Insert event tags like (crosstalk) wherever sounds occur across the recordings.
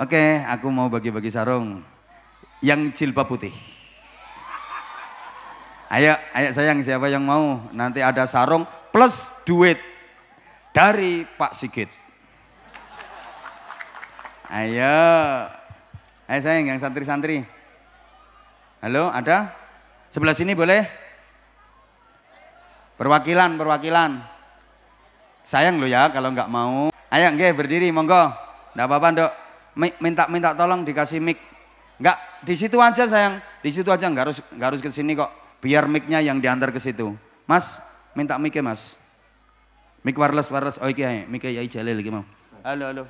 Oke, aku mau bagi-bagi sarung. Yang jilbab putih. Ayo, ayo sayang siapa yang mau. Nanti ada sarung plus duit dari Pak Sigit. Ayo. Ayo sayang yang santri-santri. Halo, ada? Sebelah sini boleh? Perwakilan, perwakilan. Sayang lo ya kalau nggak mau. Ayo nggih berdiri monggo. Enggak apa-apa, dok minta minta tolong dikasih mic. Enggak, di situ aja sayang. Di situ aja enggak harus enggak harus ke sini kok. Biar mic-nya yang diantar ke situ. Mas, minta mic ya Mas. Mic wireless wireless. Oh iya, mic ya Jalil lagi mau. Halo, halo.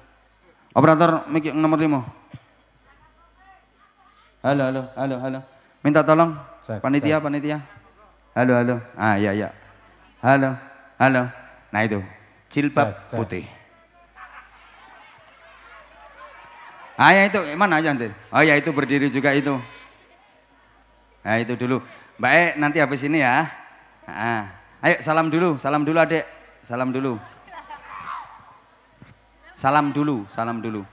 Operator mic yang nomor 5. Halo, halo, halo, halo. Minta tolong. Panitia, panitia. Halo, halo. Ah, ya, ya. Halo, halo. Nah itu, jilbab putih. Ah ya itu mana aja nanti? Oh ya itu berdiri juga itu. Nah itu dulu. Baik e, nanti habis ini ya. Ah, ah. ayo salam dulu, salam dulu adek. Salam dulu. Salam dulu, salam dulu.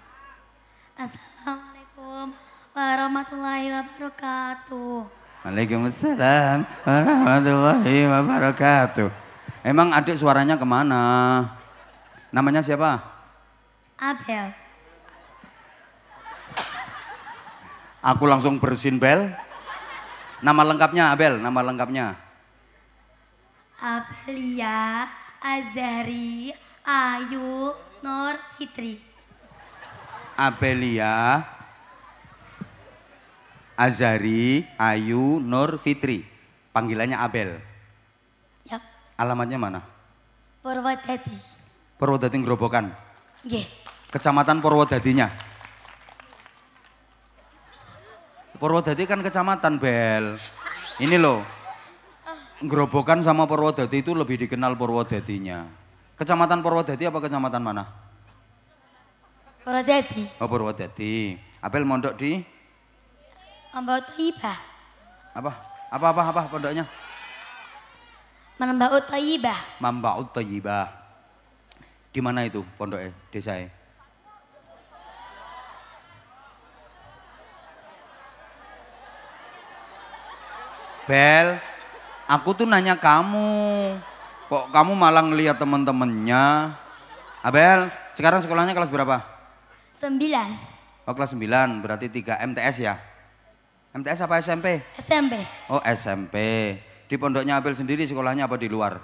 Assalamualaikum warahmatullahi wabarakatuh. Waalaikumsalam warahmatullahi wabarakatuh. Emang adik suaranya kemana? Namanya siapa? Abel. Aku langsung bersin Bel. Nama lengkapnya Abel, nama lengkapnya. Abelia Azari Ayu Nur Fitri. Abelia Azari Ayu Nur Fitri. Panggilannya Abel. Ya. Alamatnya mana? Purwodadi. Purwodadi Grobogan. Nggih. Kecamatan Purwodadinya. Purwodadi kan kecamatan Bel. Ini loh. Gerobokan sama Purwodadi itu lebih dikenal Purwodadinya. Kecamatan Purwodadi apa kecamatan mana? Purwodadi. Oh Purwodadi. Apel mondok di? Pondok Thayyibah. Apa? Apa-apa apa pondoknya? Manba'ut Thayyibah. Manba'ut Thayyibah. Di mana itu pondoknya? Desae? Bel, aku tuh nanya kamu. Kok kamu malah ngeliat temen-temennya? Abel, sekarang sekolahnya kelas berapa? Sembilan. Oh kelas sembilan, berarti tiga MTS ya? MTS apa SMP? SMP. Oh SMP. Di pondoknya Abel sendiri sekolahnya apa di luar?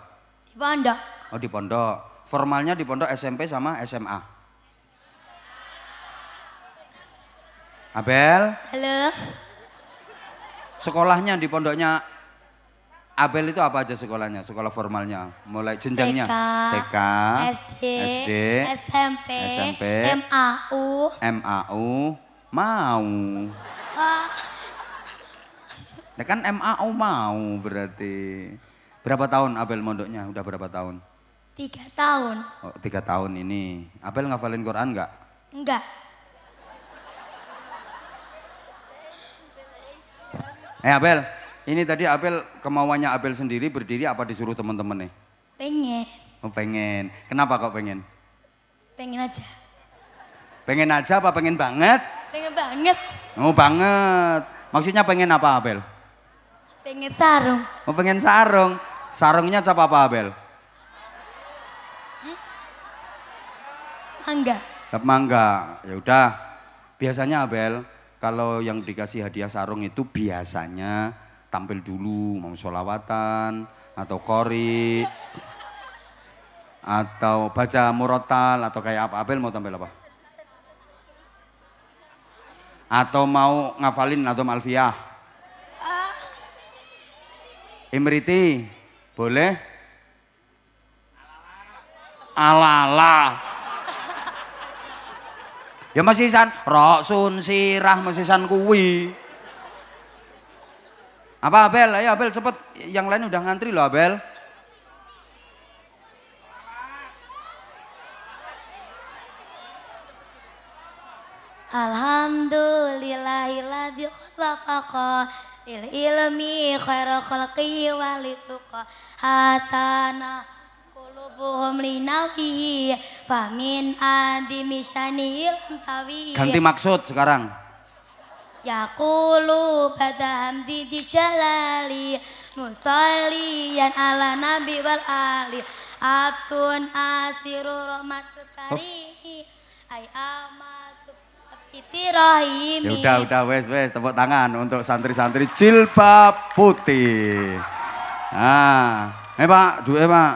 Di pondok. Oh di pondok. Formalnya di pondok SMP sama SMA? Abel? Halo. Sekolahnya di pondoknya Abel itu apa aja sekolahnya? Sekolah formalnya, mulai jenjangnya? TK, SD, SD, SMP, SMP, MAU, MAU, ah. mau. Ya kan MAU mau berarti. Berapa tahun Abel mondoknya? Udah berapa tahun? Tiga tahun. Oh, tiga tahun ini. Abel ngafalin Quran nggak? Enggak. Eh Abel, ini tadi Abel kemauannya Abel sendiri berdiri apa disuruh teman-teman nih? Pengen. Oh, pengen. Kenapa kok pengen? Pengen aja. Pengen aja apa pengen banget? Pengen banget. Oh banget. Maksudnya pengen apa Abel? Pengen sarung. Oh pengen sarung. Sarungnya cap apa Abel? Hmm? Mangga. Cap mangga. Ya udah. Biasanya Abel kalau yang dikasih hadiah sarung itu biasanya tampil dulu mau sholawatan atau kori atau baca murotal atau kayak apa Abel mau tampil apa atau mau ngafalin atau malfiah Imriti boleh alala, alala. Ya mesisan rok sun sirah mesisan kuwi. Apa Abel? Ayo Abel cepet. Yang lain udah ngantri loh Abel. Alhamdulillahilladzi khalaqaqa lil ilmi khairu khalqihi wa hatana qulubuhum linaqihi Famin adimisyani lantawi. Ganti maksud sekarang. Yaqulu badaham didi jalali musalliyan ala nabi wal ali abdun asiru rahmatul karihi ay amatu itirahimi. Ya udah udah wes wes tepuk tangan untuk santri-santri jilbab putih. Nah, eh Pak, duwe eh, Pak.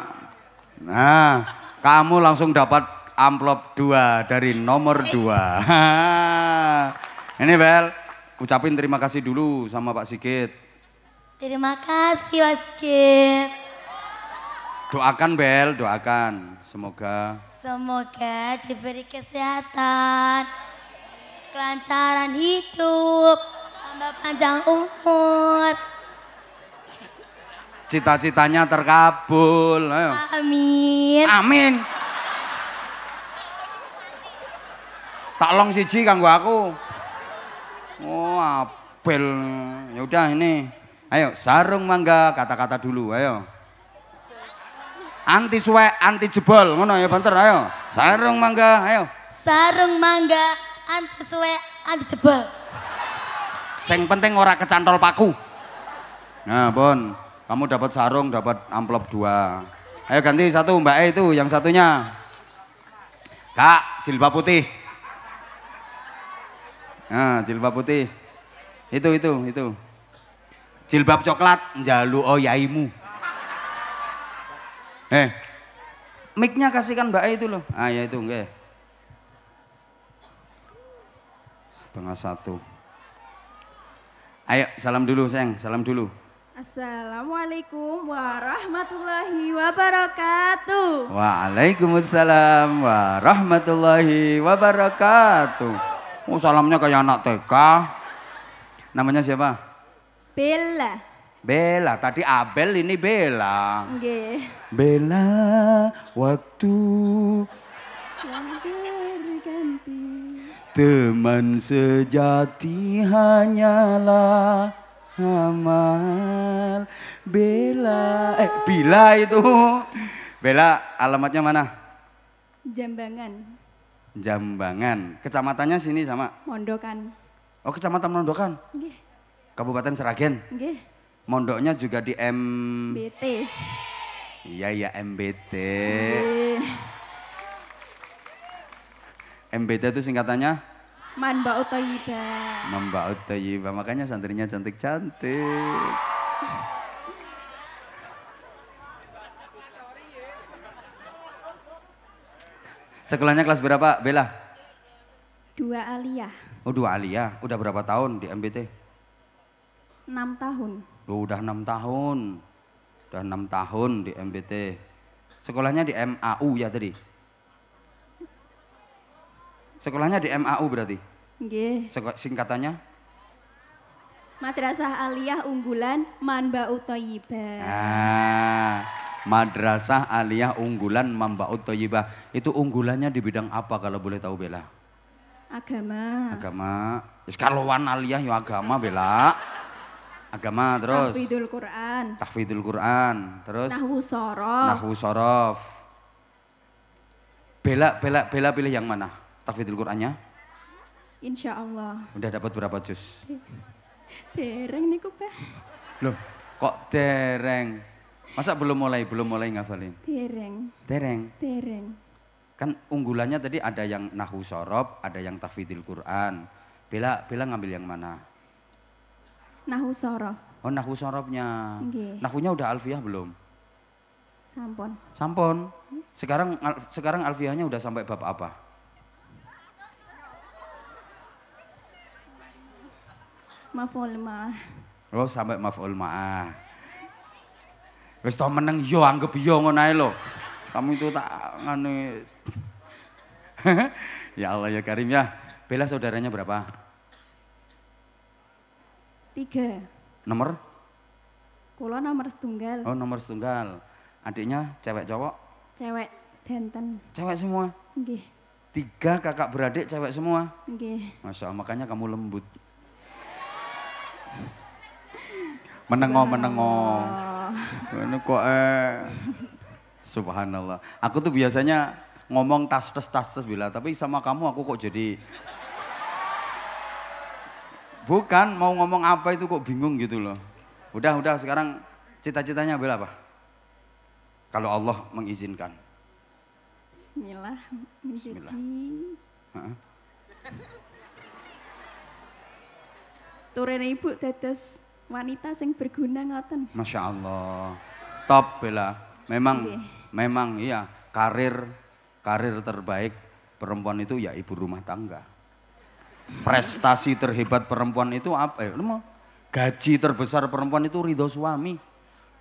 Nah kamu langsung dapat amplop dua dari nomor dua. (laughs) Ini Bel, ucapin terima kasih dulu sama Pak Sigit. Terima kasih Pak Sigit. Doakan Bel, doakan. Semoga. Semoga diberi kesehatan, kelancaran hidup, tambah panjang umur cita-citanya terkabul. Ayo. Amin. Amin. Tak long siji kanggo aku. Oh, apel. Ya udah ini. Ayo, sarung mangga kata-kata dulu, ayo. Anti suwek, anti jebol, ngono ya banter, ayo. Sarung mangga, ayo. Sarung mangga, anti suwek, anti jebol. Sing penting ora kecantol paku. Nah, Bon. Kamu dapat sarung, dapat amplop dua. Ayo ganti satu Mbak E itu, yang satunya. Kak, jilbab putih. Nah, jilbab putih. Itu, itu, itu. Jilbab coklat, jalu oh yaimu. Eh, mic-nya kasihkan Mbak E itu loh. Ah ya itu, enggak. Setengah satu. Ayo, salam dulu, sayang. Salam dulu. Assalamualaikum warahmatullahi wabarakatuh. Waalaikumsalam warahmatullahi wabarakatuh. Oh, salamnya kayak anak TK. Namanya siapa? Bella. Bella, tadi Abel ini Bella. Oke. Bella, waktu berganti. Teman sejati hanyalah Amal Bela Eh, Bila itu. Bela alamatnya mana? Jambangan. Jambangan. Kecamatannya sini sama? Mondokan. Oh, Kecamatan Mondokan? Gih. Kabupaten Seragen? Gih. Mondoknya juga di M... BT. Iya, iya MBT. Gih. MBT itu singkatannya? Manba'ut Tayyibah. Manba'ut Tayyibah, makanya santrinya cantik-cantik. Sekolahnya kelas berapa, Bella? Dua aliyah. Oh dua aliyah, udah berapa tahun di MBT? Enam tahun. Loh, udah enam tahun. Udah enam tahun di MBT. Sekolahnya di MAU ya tadi? Sekolahnya di MAU berarti? Nggih. Singkatannya? Madrasah Aliyah Unggulan Mamba Toyibah. Ah, Madrasah Aliyah Unggulan Mamba Toyibah Itu unggulannya di bidang apa kalau boleh tahu Bella? Agama. Agama. Kalau Wan aliyah yo ya agama Bella. Agama terus. Tahfidul Quran. Tahfidul Quran. Terus. Nahu sorof. Nahu sorof. Bella, Bella, Bella pilih yang mana? tafidil Qur'annya? Insya Allah. Udah dapat berapa juz? Dereng niku, Pak. Loh, kok dereng? Masa belum mulai, belum mulai ngafalin? Dereng. Dereng? Dereng. Kan unggulannya tadi ada yang nahu sorob, ada yang tafidil Qur'an. Bela, Bela ngambil yang mana? Nahu sorob. Oh, nahu sorobnya. Okay. Nahunya udah alfiah belum? Sampon. Sampon. Sekarang sekarang alfiahnya udah sampai bab apa? maf'ul ma'ah. Oh, sampai maf'ul ma'ah. Wis to meneng yo anggap yo ngono ae lo, Kamu itu tak ngene. (laughs) ya Allah ya Karim ya. Bella saudaranya berapa? Tiga. Nomor? Kulo nomor setunggal. Oh nomor setunggal. Adiknya cewek cowok? Cewek Denten. Cewek semua? Nggih. Tiga kakak beradik cewek semua? Nggih. Masya Allah makanya kamu lembut. menengok menengok, Ini kok eh subhanallah. Aku tuh biasanya ngomong tas tas tas tas bila tapi sama kamu aku kok jadi bukan mau ngomong apa itu kok bingung gitu loh. Udah udah sekarang cita-citanya bela apa? Kalau Allah mengizinkan. Bismillah menjadi Bismillah. Turene ibu tetes wanita sing berguna ngoten. Masya Allah. Top bela. Memang okay. memang iya karir karir terbaik perempuan itu ya ibu rumah tangga. Prestasi terhebat perempuan itu apa? Eh, gaji terbesar perempuan itu ridho suami.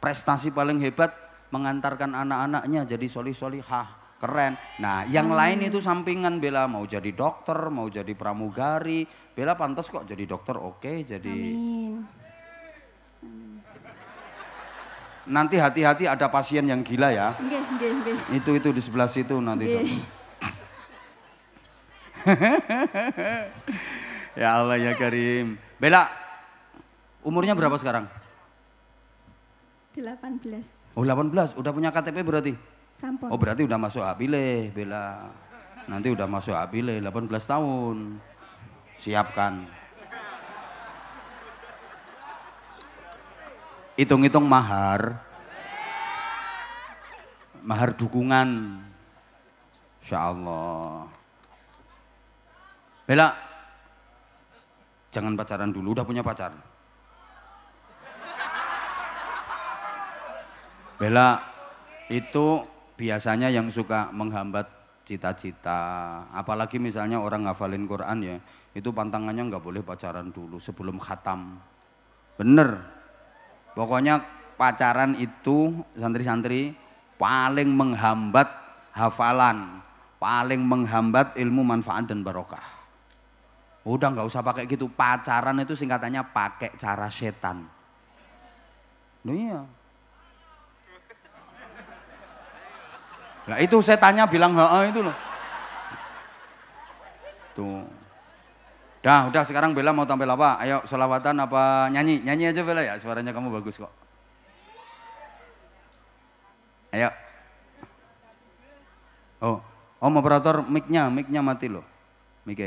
Prestasi paling hebat mengantarkan anak-anaknya jadi solih-solihah, keren. Nah, yang hmm. lain itu sampingan Bella mau jadi dokter, mau jadi pramugari. Bella pantas kok jadi dokter, oke, okay, jadi Amin Nanti hati-hati ada pasien yang gila ya. Itu itu di sebelah situ nanti. (laughs) ya Allah ya Karim. Bella, umurnya berapa sekarang? 18. Oh 18, udah punya KTP berarti? Sampun. Oh berarti udah masuk Abile, Bella. Nanti udah masuk Abile, 18 tahun. Siapkan Hitung-hitung mahar. Mahar dukungan. Insya Allah. Bella, jangan pacaran dulu, udah punya pacar. Bella, itu biasanya yang suka menghambat cita-cita. Apalagi misalnya orang ngafalin Quran ya, itu pantangannya nggak boleh pacaran dulu sebelum khatam. Bener, Pokoknya pacaran itu santri-santri paling menghambat hafalan, paling menghambat ilmu manfaat dan barokah. Udah nggak usah pakai gitu, pacaran itu singkatannya pakai cara setan. Iya. Nah itu setannya bilang ha itu loh. Tuh. Dah, udah sekarang Bella mau tampil apa? Ayo selawatan apa nyanyi? Nyanyi aja Bella ya, suaranya kamu bagus kok. Ayo. Oh, om oh, operator mic-nya, mic-nya mati loh. Mic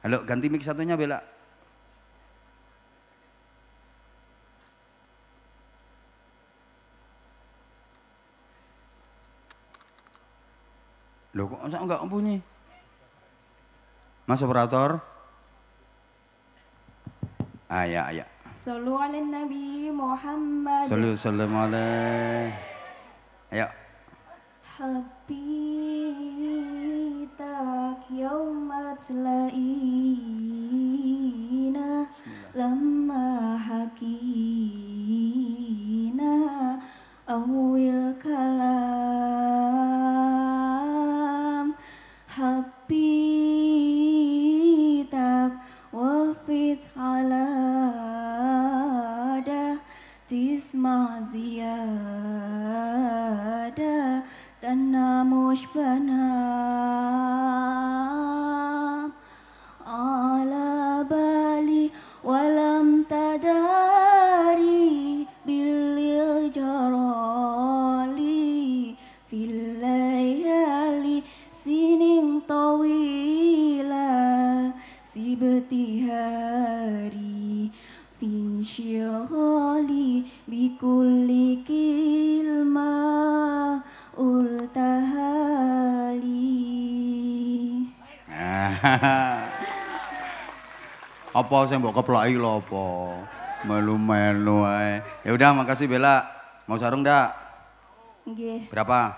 Halo, ganti mic satunya Bella. Loh kok enggak bunyi? Mas operator. Ayah, ayah. Ya. Sallu ala Nabi Muhammad. Sallu salam alaih. Ayo. Habitaka yaumat lain. (laughs) apa sih mbok keploki lo, apa? Melu-melu ae. Ya udah makasih Bella. Mau sarung ndak? Nggih. Berapa?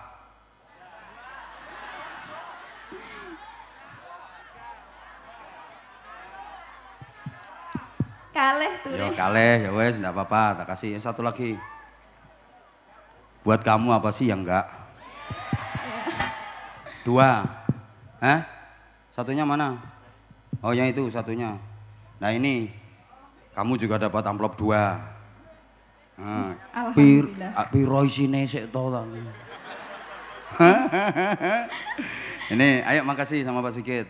Kaleh tuh. Ya kaleh ya wes ndak apa-apa, tak kasih satu lagi. Buat kamu apa sih yang enggak? Iya. Dua. Hah? Satunya mana? Oh yang itu satunya. Nah ini kamu juga dapat amplop dua. Nah, pir, ah, (laughs) Ini ayo makasih sama Pak Sigit.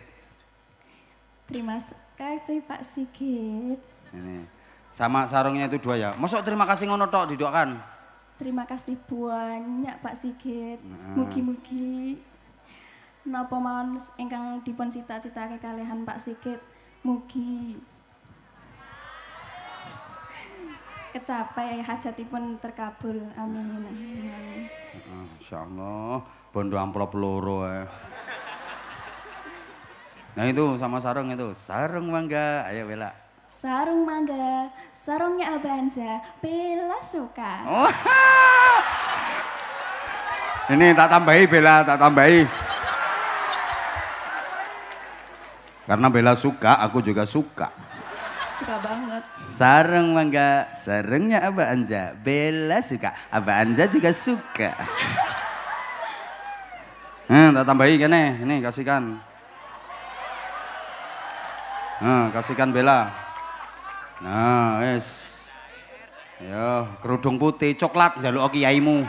Terima kasih Pak Sigit. Ini sama sarungnya itu dua ya. Masuk terima kasih ngono tok didoakan. Terima kasih banyak Pak Sigit. Nah. Mugi-mugi Napa mawon ingkang dipun cita-citake kalihan Pak Sigit mugi kecapai hajatipun terkabul amin amin insyaallah bondo amplop loro ya. nah itu sama sarung itu sarung mangga ayo bela sarung mangga sarungnya abanza bela suka oh. ini tak tambahi bela tak tambahi Karena Bella suka, aku juga suka. Suka banget. Sareng mangga, sarengnya Aba Anja. Bella suka, Aba Anja juga suka. Hmm, (laughs) tak tambahi kan nih, ini kasihkan. Nah, kasihkan Bella. Nah, es. Yes. Yo, kerudung putih, coklat jaluk kiaimu.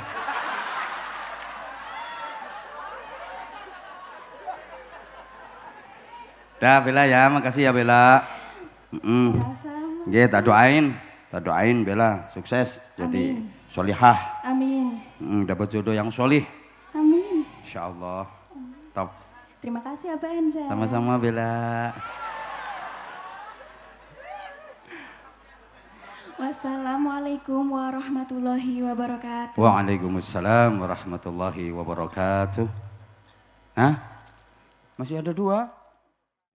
Dah Bella ya, makasih ya Bella. Heeh. Mm. tak doain. Tak doain Bella sukses jadi Amin. solihah. Amin. Mm, dapat jodoh yang solih. Amin. allah Top. Terima kasih Abah Enza. Sama-sama Bella. Wassalamualaikum warahmatullahi wabarakatuh. Waalaikumsalam warahmatullahi wabarakatuh. Hah? Masih ada dua?